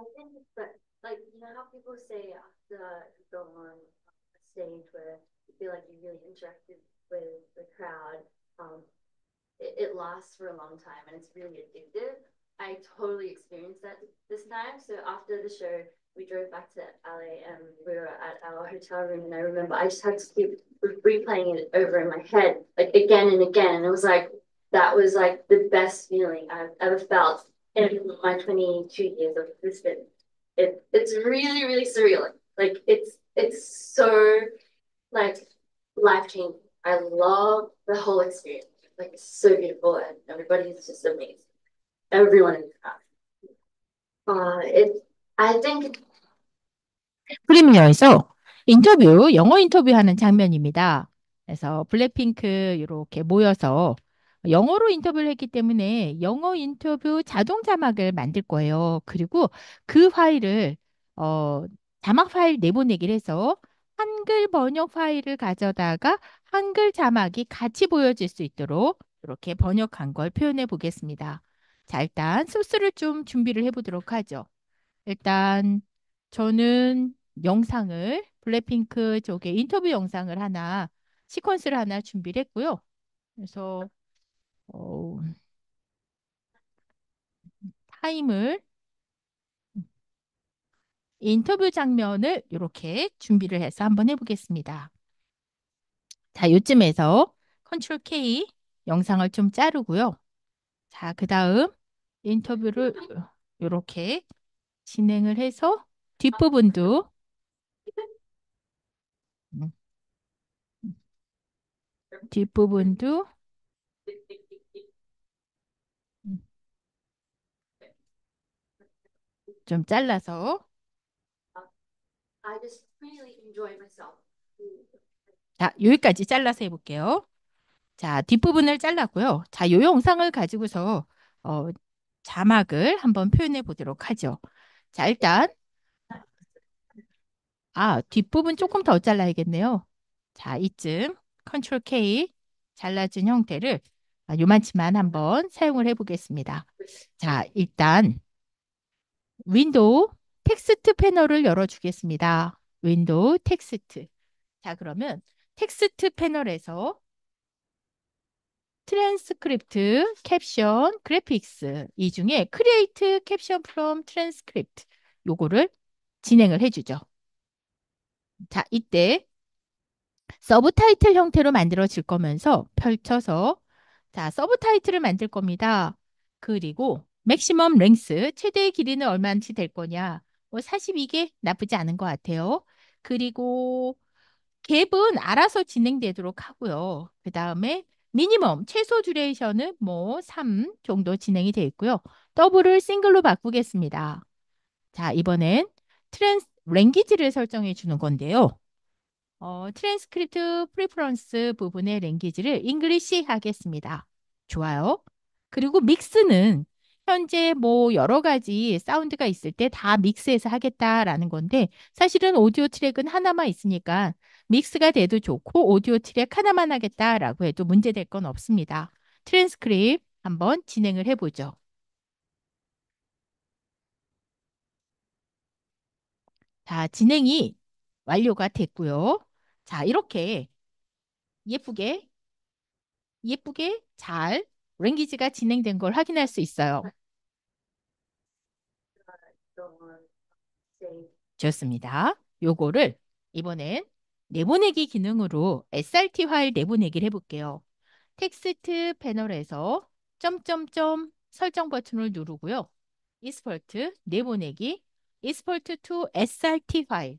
I think, but like you know how people say after you go on a stage where you feel like you really interacted with the crowd, um, it, it lasts for a long time and it's really addictive. I totally experienced that this time. So after the show, we drove back to LA and we were at our hotel room and I remember I just had to keep replaying it over in my head like again and again and it was like that was like the best feeling I've ever felt in my 22 years of Lisbon. It, it's really, really surreal. Like it's it's so like life changing. I love the whole experience. Like it's so beautiful and everybody is just amazing. Everyone in the crowd. Uh, it, I think 프리미어에서 인터뷰, 영어 인터뷰하는 장면입니다. 그래서 블랙핑크 이렇게 모여서 영어로 인터뷰를 했기 때문에 영어 인터뷰 자동 자막을 만들 거예요. 그리고 그 파일을 어, 자막 파일 내보내기를 해서 한글 번역 파일을 가져다가 한글 자막이 같이 보여질 수 있도록 이렇게 번역한 걸 표현해 보겠습니다. 자, 일단 소스를 좀 준비를 해 보도록 하죠. 일단 저는 영상을 블랙핑크 쪽에 인터뷰 영상을 하나 시퀀스를 하나 준비를 했고요. 그래서 어, 타임을 인터뷰 장면을 이렇게 준비를 해서 한번 해보겠습니다. 자, 요쯤에서 컨트롤 K 영상을 좀 자르고요. 자, 그 다음 인터뷰를 이렇게 진행을 해서 뒷부분도 뒷부분도 좀 잘라서 I just really enjoy myself. 자, 여기까지 잘라서 해볼게요. 자, 뒷부분을 잘랐고요. 자, 요 영상을 가지고서 어, 자막을 한번 표현해 보도록 하죠. 자, 일단 아, 뒷부분 조금 더 잘라야겠네요. 자, 이쯤 컨트롤 K 잘라준 형태를 아, 요만치만 한번 사용을 해보겠습니다. 자, 일단 윈도우 텍스트 패널을 열어주겠습니다. 윈도우 텍스트. 자, 그러면 텍스트 패널에서 트랜스크립트, 캡션, 그래픽스 이 중에 크리에이트 캡션 프롬 트랜스크립트 요거를 진행을 해주죠. 자, 이때 서브 타이틀 형태로 만들어질 거면서 펼쳐서 자, 서브 타이틀을 만들 겁니다. 그리고 맥시멈 랭스 최대의 길이는 얼마인지 될 거냐? 뭐 어, 42개 나쁘지 않은 것 같아요. 그리고 갭은 알아서 진행되도록 하고요. 그 다음에 미니멈 최소 듀레이션은 뭐 3 정도 진행이 되어 있고요. 더블을 싱글로 바꾸겠습니다. 자, 이번엔 트랜스 랭귀지를 설정해 주는 건데요. 어, 트랜스크립트 프리퍼런스 부분의 랭귀지를 잉글리시 하겠습니다. 좋아요. 그리고 믹스는 현재 뭐 여러 가지 사운드가 있을 때 다 믹스해서 하겠다라는 건데 사실은 오디오 트랙은 하나만 있으니까 믹스가 돼도 좋고 오디오 트랙 하나만 하겠다라고 해도 문제될 건 없습니다. 트랜스크립 한번 진행을 해보죠. 자, 진행이 완료가 됐고요. 자, 이렇게 예쁘게 예쁘게 잘 랭귀지가 진행된 걸 확인할 수 있어요. 좋습니다 요거를 이번엔 내보내기 기능으로 SRT 파일 내보내기를 해볼게요. 텍스트 패널에서 점점점 설정 버튼을 누르고요. 이스펄트 내보내기 이스펄트 to SRT 파일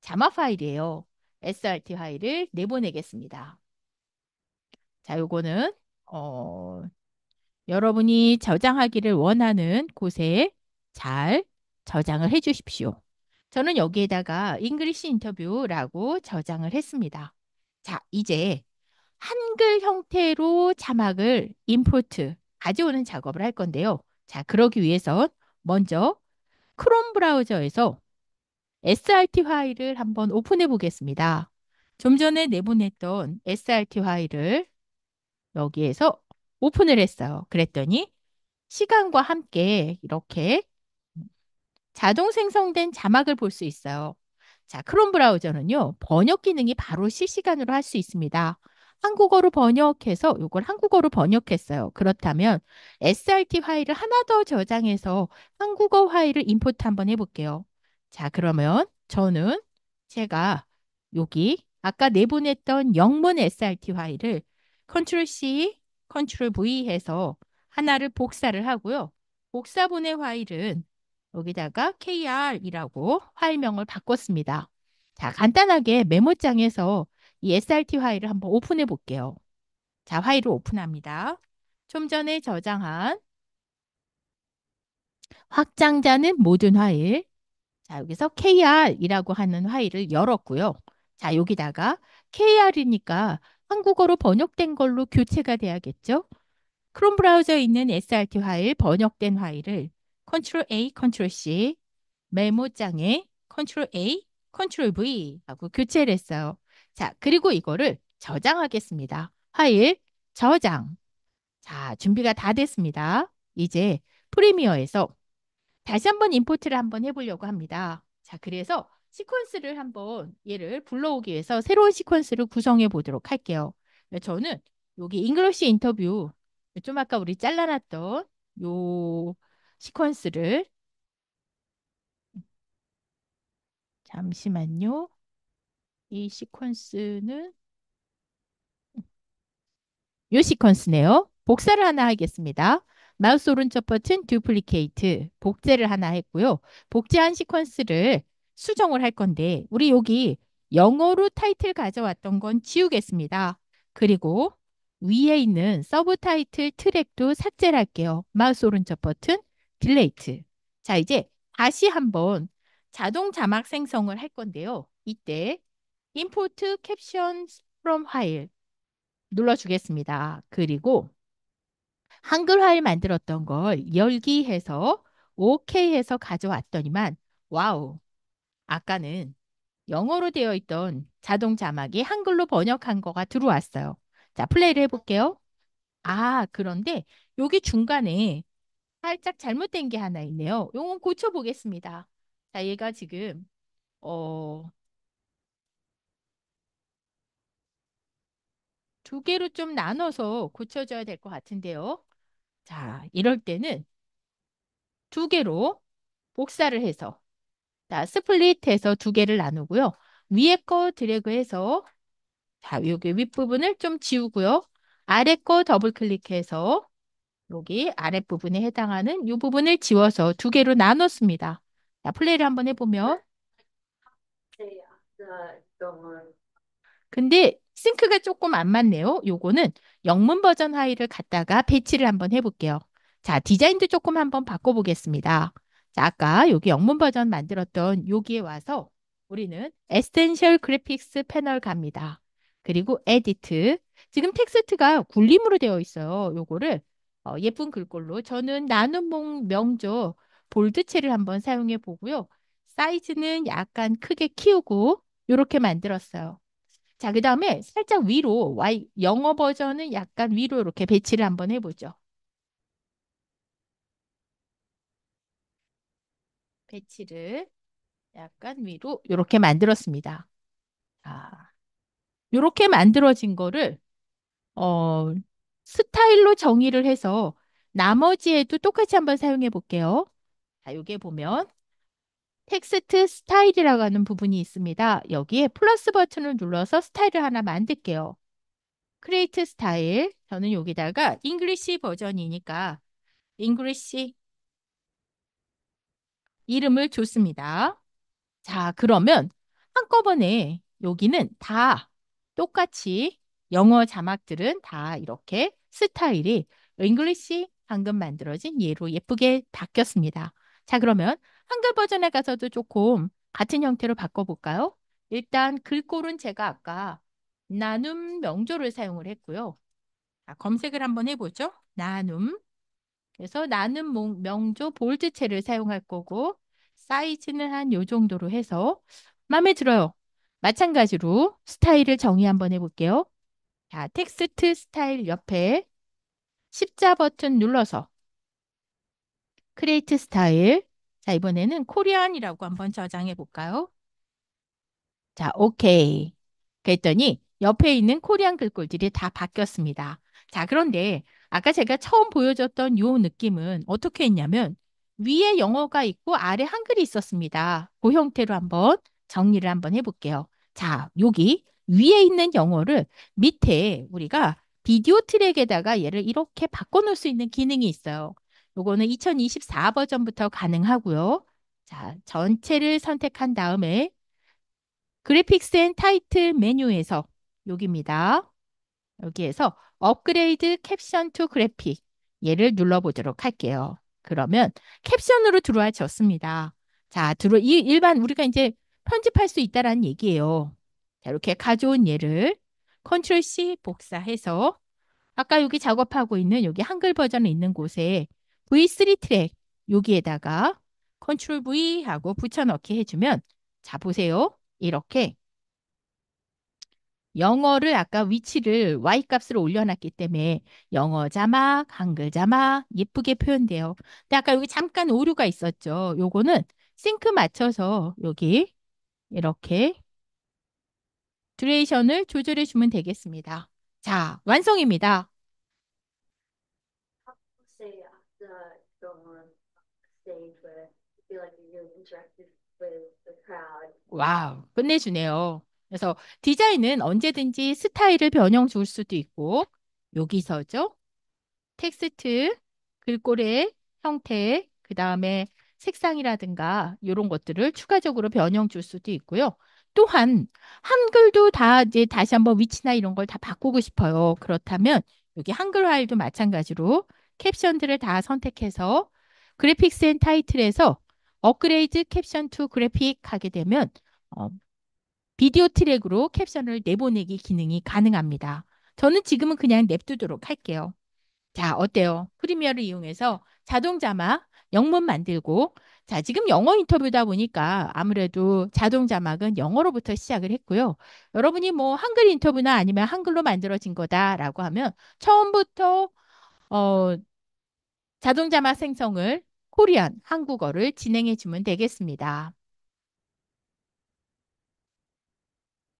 자마 파일이에요. SRT 파일을 내보내겠습니다. 자, 요거는 어, 여러분이 저장하기를 원하는 곳에 잘 저장을 해 주십시오. 저는 여기에다가 English n i t e r v i e w 라고 저장을 했습니다. 자, 이제 한글 형태로 자막을 임포트, 가져오는 작업을 할 건데요. 자, 그러기 위해선 먼저 크롬 브라우저에서 SRT 파일을 한번 오픈해 보겠습니다. 좀 전에 내보냈던 SRT 파일을 여기에서 오픈을 했어요. 그랬더니 시간과 함께 이렇게 자동 생성된 자막을 볼 수 있어요. 자, 크롬 브라우저는요, 번역 기능이 바로 실시간으로 할 수 있습니다. 한국어로 번역해서 이걸 한국어로 번역했어요. 그렇다면 SRT 파일을 하나 더 저장해서 한국어 파일을 임포트 한번 해볼게요. 자, 그러면 저는 제가 여기 아까 내보냈던 영문 SRT 파일을 컨트롤 C, 컨트롤 V 해서 하나를 복사를 하고요. 복사 본의 파일은 여기다가 kr이라고 파일명을 바꿨습니다. 자, 간단하게 메모장에서 이 SRT 파일을 한번 오픈해 볼게요. 자, 파일을 오픈합니다. 좀 전에 저장한 확장자는 모든 파일. 자, 여기서 kr이라고 하는 파일을 열었고요. 자, 여기다가 kr이니까 한국어로 번역된 걸로 교체가 돼야겠죠? 크롬 브라우저에 있는 SRT 파일, 번역된 파일을 컨트롤 A, 컨트롤 C, 메모장에 컨트롤 A, 컨트롤 V 하고 교체를 했어요. 자, 그리고 이거를 저장하겠습니다. 파일, 저장. 자, 준비가 다 됐습니다. 이제 프리미어에서 다시 한번 임포트를 한번 해보려고 합니다. 자, 그래서 시퀀스를 한번 얘를 불러오기 위해서 새로운 시퀀스를 구성해 보도록 할게요. 저는 여기 잉글러시 인터뷰 좀 아까 우리 잘라놨던 요 시퀀스를 잠시만요. 이 시퀀스는 요 시퀀스네요. 복사를 하나 하겠습니다. 마우스 오른쪽 버튼 듀플리케이트 복제를 하나 했고요. 복제한 시퀀스를 수정을 할 건데 우리 여기 영어로 타이틀 가져왔던 건 지우겠습니다. 그리고 위에 있는 서브 타이틀 트랙도 삭제를 할게요. 마우스 오른쪽 버튼 딜레이트. 자, 이제 다시 한번 자동 자막 생성을 할 건데요. 이때 import captions from file 눌러주겠습니다. 그리고 한글 화일 만들었던 걸 열기해서 OK 해서 가져왔더니만 와우 아까는 영어로 되어 있던 자동 자막이 한글로 번역한 거가 들어왔어요. 자 플레이를 해볼게요. 아 그런데 여기 중간에 살짝 잘못된 게 하나 있네요. 요건 고쳐보겠습니다. 자, 얘가 지금, 어, 두 개로 좀 나눠서 고쳐줘야 될 것 같은데요. 자, 이럴 때는 두 개로 복사를 해서, 자, 스플릿해서 두 개를 나누고요. 위에 거 드래그해서, 자, 여기 윗부분을 좀 지우고요. 아래 거 더블 클릭해서 여기 아랫부분에 해당하는 이 부분을 지워서 두 개로 나눴습니다. 자, 플레이를 한번 해보면 근데 싱크가 조금 안 맞네요. 요거는 영문 버전 하이를 갖다가 배치를 한번 해볼게요. 자, 디자인도 조금 한번 바꿔보겠습니다. 자, 아까 여기 영문 버전 만들었던 여기에 와서 우리는 에센셜 그래픽스 패널 갑니다. 그리고 에디트. 지금 텍스트가 굴림으로 되어 있어요. 요거를 어, 예쁜 글꼴로 저는 나눔몽 명조 볼드체를 한번 사용해 보고요. 사이즈는 약간 크게 키우고 이렇게 만들었어요. 자, 그 다음에 살짝 위로 Y 영어 버전은 약간 위로 이렇게 배치를 한번 해보죠. 배치를 약간 위로 이렇게 만들었습니다. 자, 이렇게 만들어진 거를 어, 스타일로 정의를 해서 나머지에도 똑같이 한번 사용해 볼게요. 자, 여기에 보면 텍스트 스타일이라고 하는 부분이 있습니다. 여기에 플러스 버튼을 눌러서 스타일을 하나 만들게요. 크레이트 스타일 저는 여기다가 잉글리시 버전이니까 잉글리시 이름을 줬습니다. 자, 그러면 한꺼번에 여기는 다 똑같이 영어 자막들은 다 이렇게 스타일이 잉글리시 방금 만들어진 예로 예쁘게 바뀌었습니다. 자, 그러면 한글 버전에 가서도 조금 같은 형태로 바꿔볼까요? 일단 글꼴은 제가 아까 나눔 명조를 사용을 했고요. 자, 검색을 한번 해보죠. 나눔. 그래서 나눔 명조 볼드체를 사용할 거고 사이즈는 한 요 정도로 해서 마음에 들어요. 마찬가지로 스타일을 정의 한번 해볼게요. 자, 텍스트 스타일 옆에 십자 버튼 눌러서 크리에이트 스타일. 자, 이번에는 코리안이라고 한번 저장해 볼까요? 자, 오케이. 그랬더니 옆에 있는 코리안 글꼴들이 다 바뀌었습니다. 자, 그런데 아까 제가 처음 보여줬던 요 느낌은 어떻게 했냐면 위에 영어가 있고 아래 한글이 있었습니다. 그 형태로 한번 정리를 한번 해볼게요. 자, 여기 위에 있는 영어를 밑에 우리가 비디오 트랙에다가 얘를 이렇게 바꿔놓을 수 있는 기능이 있어요. 요거는 2024 버전부터 가능하고요. 자, 전체를 선택한 다음에 그래픽스 앤 타이틀 메뉴에서 여기입니다. 여기에서 업그레이드 캡션 투 그래픽 얘를 눌러보도록 할게요. 그러면 캡션으로 들어와졌습니다. 자, 들어 이 일반 우리가 이제 편집할 수 있다라는 얘기예요. 자, 이렇게 가져온 예를 컨트롤 C 복사해서 아까 여기 작업하고 있는 여기 한글 버전에 있는 곳에 V3 트랙 여기에다가 컨트롤 V 하고 붙여넣기 해주면 자 보세요. 이렇게 영어를 아까 위치를 Y 값으로 올려놨기 때문에 영어 자막, 한글 자막 예쁘게 표현돼요. 근데 아까 여기 잠깐 오류가 있었죠. 요거는 싱크 맞춰서 여기 이렇게 듀레이션을 조절해 주면 되겠습니다. 자, 완성입니다. 와우, 끝내주네요. 그래서 디자인은 언제든지 스타일을 변형 줄 수도 있고 여기서죠. 텍스트, 글꼴의 형태, 그 다음에 색상이라든가 이런 것들을 추가적으로 변형 줄 수도 있고요. 또한 한글도 다 이제 다시 한번 위치나 이런 걸 다 바꾸고 싶어요. 그렇다면 여기 한글 화일도 마찬가지로 캡션들을 다 선택해서 그래픽스 앤 타이틀에서 업그레이드 캡션 투 그래픽 하게 되면 어, 비디오 트랙으로 캡션을 내보내기 기능이 가능합니다. 저는 지금은 그냥 냅두도록 할게요. 자, 어때요? 프리미어를 이용해서 자동 자막, 영문 만들고 자, 지금 영어 인터뷰다 보니까 아무래도 자동 자막은 영어로부터 시작을 했고요. 여러분이 뭐 한글 인터뷰나 아니면 한글로 만들어진 거다라고 하면 처음부터 어, 자동 자막 생성을 코리안 한국어를 진행해 주면 되겠습니다.